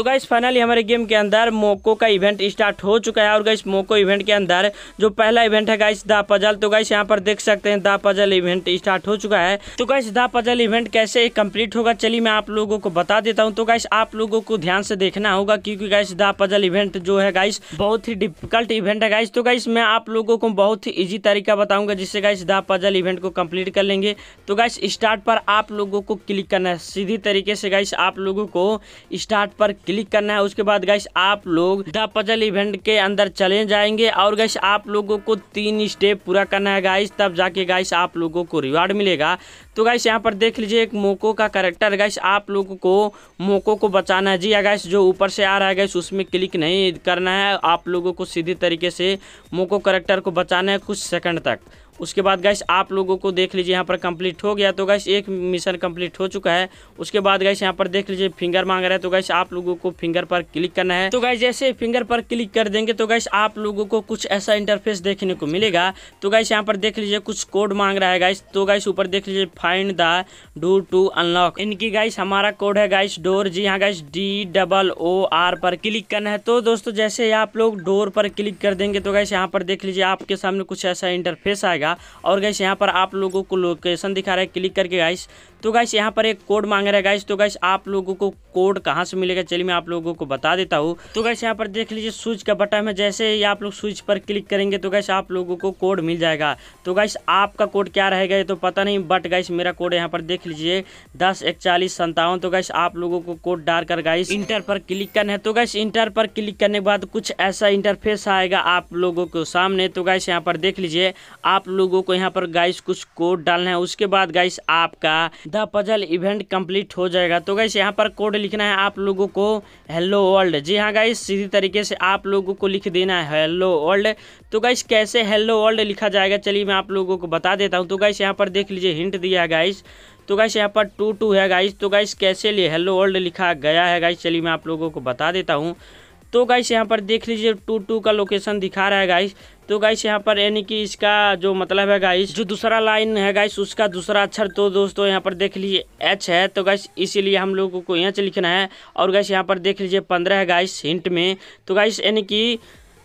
तो guys finally हमारे game के अंदर मोको का इवेंट स्टार्ट हो चुका है और गाइस मोको इवेंट के अंदर जो पहला इवेंट है गाइस दा पजल तो गाइस यहाँ पर देख सकते हैं दा पजल इवेंट स्टार्ट हो चुका है तो गाइस दा पजल इवेंट कैसे कंप्लीट होगा चलिए मैं आप लोगों को बता देता हूँ तो गाइस आप लोगों को ध्यान से देखना होगा क्योंकि गाइस दा पजल इवेंट जो है गाइस बहुत ही डिफिकल्ट इवेंट है गाइस तो गाइस मैं आप लोगों को बहुत ही ईजी तरीका बताऊंगा जिससे गाइस दा पजल इवेंट को कम्प्लीट कर लेंगे तो गाइस स्टार्ट पर आप लोगों को क्लिक करना है सीधी तरीके से गाइस आप लोगों को स्टार्ट पर क्लिक करना है उसके बाद गैस आप लोग द पजल इवेंट के अंदर चले जाएंगे और गैस आप लोगों को तीन स्टेप पूरा करना है गाइस तब जाके गाइस आप लोगों को रिवार्ड मिलेगा तो गाइस यहाँ पर देख लीजिए एक मोको का करेक्टर गाइस आप लोगों को मोको को बचाना है जी गाइस हाँ, जो ऊपर से आ रहा है गाइस उसमें क्लिक नहीं करना है आप लोगों को सीधे तरीके से मोको करेक्टर को बचाना है कुछ सेकंड तक उसके बाद गाइस आप लोगों को देख लीजिए यहाँ पर कंप्लीट हो गया तो गैस एक मिशन कंप्लीट हो चुका है उसके बाद गैस यहाँ पर देख लीजिए फिंगर मांग रहा है तो गैस आप लोगों को फिंगर पर क्लिक करना है तो गाइस जैसे फिंगर पर क्लिक कर देंगे तो गैस आप लोगों को कुछ ऐसा इंटरफेस देखने को मिलेगा तो गैस यहाँ पर देख लीजिए कुछ कोड मांग रहा है गैस तो गाइस ऊपर देख लीजिए find the door to unlock इनकी गाइस हमारा कोड है गाइस डोर जी हाँ guys D double O R पर क्लिक करना है तो दोस्तों जैसे आप लोग डोर पर क्लिक कर देंगे तो गाइस यहाँ पर देख लीजिए आपके सामने कुछ ऐसा इंटरफेस आएगा और गाइस यहाँ पर आप लोगों को लोकेशन दिखा रहे हैं क्लिक करके गाइस तो गाइस यहाँ पर एक कोड मांग रहे गाइस तो गाइस आप लोगों को कोड कहाँ से मिलेगा चलिए मैं आप लोगों को बता देता हूँ तो गाइस यहाँ पर देख लीजिए स्विच का बटन है जैसे ही आप लोग स्विच पर क्लिक करेंगे तो गाइस आप लोगों को कोड मिल जाएगा तो गाइस आपका कोड क्या रहेगा ये तो पता नहीं बट गाइस मेरा कोड यहाँ पर देख लीजिए दस एक चालीस संतावन तो गाइस आप लोगों को कोड डाल कर गाइस इंटर पर क्लिक करना है तो गाइस इंटर पर क्लिक करने के बाद कुछ ऐसा इंटरफेस आएगा आप लोगों के सामने तो गाइस यहाँ पर देख लीजिए आप लोगों को यहाँ पर गाइस कुछ कोड डालना है उसके बाद गाइस आपका द पजल इवेंट कम्प्लीट हो जाएगा तो गाइस यहाँ पर कोड लिखना है आप लोगों को हेलो वर्ल्ड जी हाँ गाइस सीधी तरीके से आप लोगों को लिख देना है हेलो वर्ल्ड तो गाइस कैसे हेलो वर्ल्ड लिखा जाएगा चलिए मैं आप लोगों को बता देता हूँ तो गाइस यहाँ पर देख लीजिए हिंट दिया गया गाइस तो गाइस यहाँ पर टू टू है गाइस तो गाइस कैसे लिए हेलो वर्ल्ड लिखा गया है गाइस चलिए मैं आप लोगों को बता देता हूँ तो गाइस यहाँ पर देख लीजिए टू टू का लोकेशन दिखा रहा है गाइस तो गाइस यहाँ पर यानी कि इसका जो मतलब है गाइस जो दूसरा लाइन है गाइस उसका दूसरा अक्षर तो दोस्तों यहाँ पर देख लीजिए एच है तो गाइस इसीलिए हम लोगों को यहाँ से लिखना है और गाइस यहाँ पर देख लीजिए पंद्रह है गाइस हिंट में तो गाइस यानी कि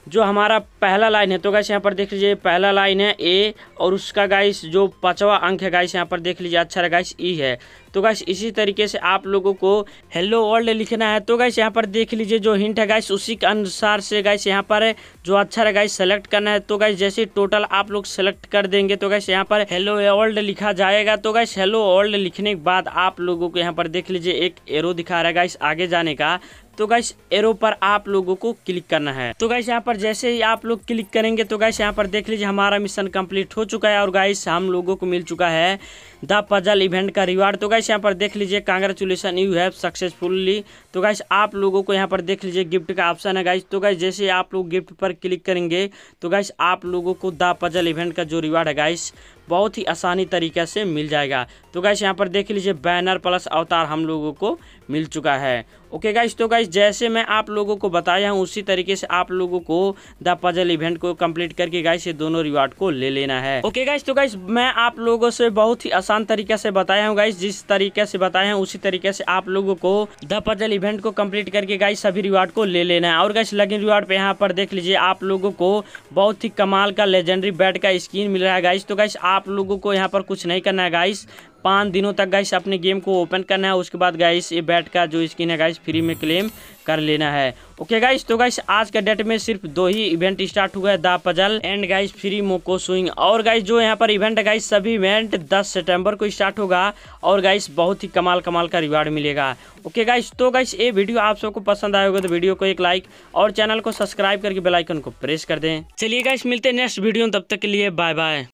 जो हमारा पहला लाइन है तो गाइस यहाँ पर देख लीजिए पहला लाइन है ए और उसका गाइस जो पाँचवा अंक है गाइस यहाँ पर देख लीजिए अच्छा गाइस ई e है तो गाइस इसी तरीके से आप लोगों को हेलो वर्ल्ड लिखना है तो गाइस यहाँ पर देख लीजिए जो हिंट है गाइस उसी के अनुसार से गाइस यहाँ पर जो अच्छा गाइस सेलेक्ट करना है तो गाइस जैसे टोटल आप लोग सेलेक्ट कर देंगे तो गाइस यहाँ पर हेलो वर्ल्ड लिखा जाएगा तो गाइस हेलो वर्ल्ड लिखने के बाद आप लोगों को यहाँ पर देख लीजिए एक एरो दिखा रहा है गाइस आगे जाने का तो गैस एरो पर आप लोगों को क्लिक करना है तो गैस यहाँ पर जैसे ही आप लोग क्लिक करेंगे तो गैस यहाँ पर देख लीजिए हमारा मिशन कंप्लीट हो चुका है और गैस हम लोगों को मिल चुका है द पजल इवेंट का रिवार्ड तो गैस यहाँ पर देख लीजिए कांग्रेचुलेसन यू हैव सक्सेसफुल्ली तो गैस आप लोगों को यहाँ पर देख लीजिए गिफ्ट का ऑप्शन है गैस तो गैस जैसे आप लोग गिफ्ट पर क्लिक करेंगे तो गैस आप लोगों को द पजल इवेंट का जो रिवार्ड है गैस बहुत ही आसानी तरीके से मिल जाएगा तो गाइस यहाँ पर देख लीजिए बैनर प्लस अवतार हम लोगों को मिल चुका है ओके गाइस तो गाइस जैसे मैं आप लोगों को बताया हूँ उसी तरीके से आप लोगों को द पजल इवेंट को कंप्लीट करके गाइस ये दोनों रिवार्ड को ले लेना है ओके गाइस तो गाइस मैं आप लोगों से बहुत ही आसान तरीके से बताया हूँ गाइस जिस तरीके से बताया हूँ उसी तरीके से आप लोगों को द पजल इवेंट को कम्प्लीट करके गाइस सभी रिवार्ड को ले लेना है और गाइस लगिन रिवार्ड पे यहाँ पर देख लीजिए आप लोगों को बहुत ही कमाल का लेजेंडरी बैट का स्क्रीन मिल रहा है गाइस तो गाइस आप लोगों को यहाँ पर कुछ नहीं करना है गाइस पाँच दिनों तक गाइस अपने गेम को ओपन करना है उसके बाद गाइस ये बैट का जो स्किन है गाइस फ्री में क्लेम कर लेना है ओके गाइस तो गाइस आज के डेट में सिर्फ दो ही इवेंट स्टार्ट हुआ है the puzzle and guys free Moco swing और गाइस जो यहाँ पर इवेंट है गाइस सभी इवेंट 10 सितंबर को स्टार्ट होगा और गाइस बहुत ही कमाल कमाल का रिवार्ड मिलेगा ओके गाइस तो गाइस ये वीडियो आप सबको पसंद आएगा तो वीडियो को एक लाइक और चैनल को सब्सक्राइब करके बेलाइकन को प्रेस कर दें चलिए गाइस मिलते हैं नेक्स्ट वीडियो तब तक के लिए बाय बाय